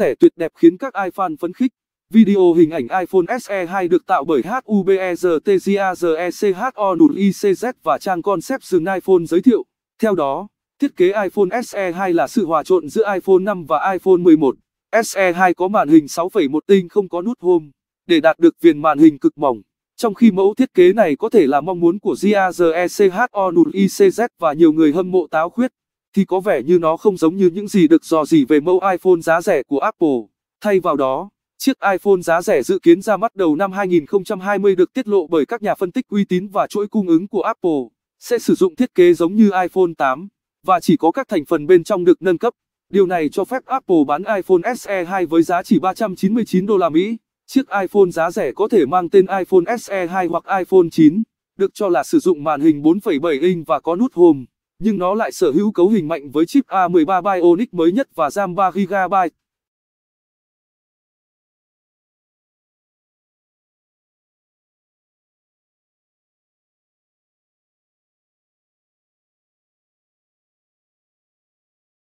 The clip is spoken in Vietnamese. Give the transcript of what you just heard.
Thẻ tuyệt đẹp khiến các ai fan phấn khích. Video hình ảnh iPhone SE 2 được tạo bởi HUBERTGIARECHONUICZ e và trang concept Conception iPhone giới thiệu. Theo đó, thiết kế iPhone SE 2 là sự hòa trộn giữa iPhone 5 và iPhone 11. SE 2 có màn hình 6,1 inch không có nút home, để đạt được viền màn hình cực mỏng. Trong khi mẫu thiết kế này có thể là mong muốn của JRECHONUICZ e và nhiều người hâm mộ táo khuyết thì có vẻ như nó không giống như những gì được dò dỉ về mẫu iPhone giá rẻ của Apple. Thay vào đó, chiếc iPhone giá rẻ dự kiến ra mắt đầu năm 2020 được tiết lộ bởi các nhà phân tích uy tín và chuỗi cung ứng của Apple, sẽ sử dụng thiết kế giống như iPhone 8, và chỉ có các thành phần bên trong được nâng cấp. Điều này cho phép Apple bán iPhone SE 2 với giá chỉ 399 đô la Mỹ. Chiếc iPhone giá rẻ có thể mang tên iPhone SE 2 hoặc iPhone 9, được cho là sử dụng màn hình 4,7 inch và có nút home nhưng nó lại sở hữu cấu hình mạnh với chip A13 Bionic mới nhất và RAM 3GB.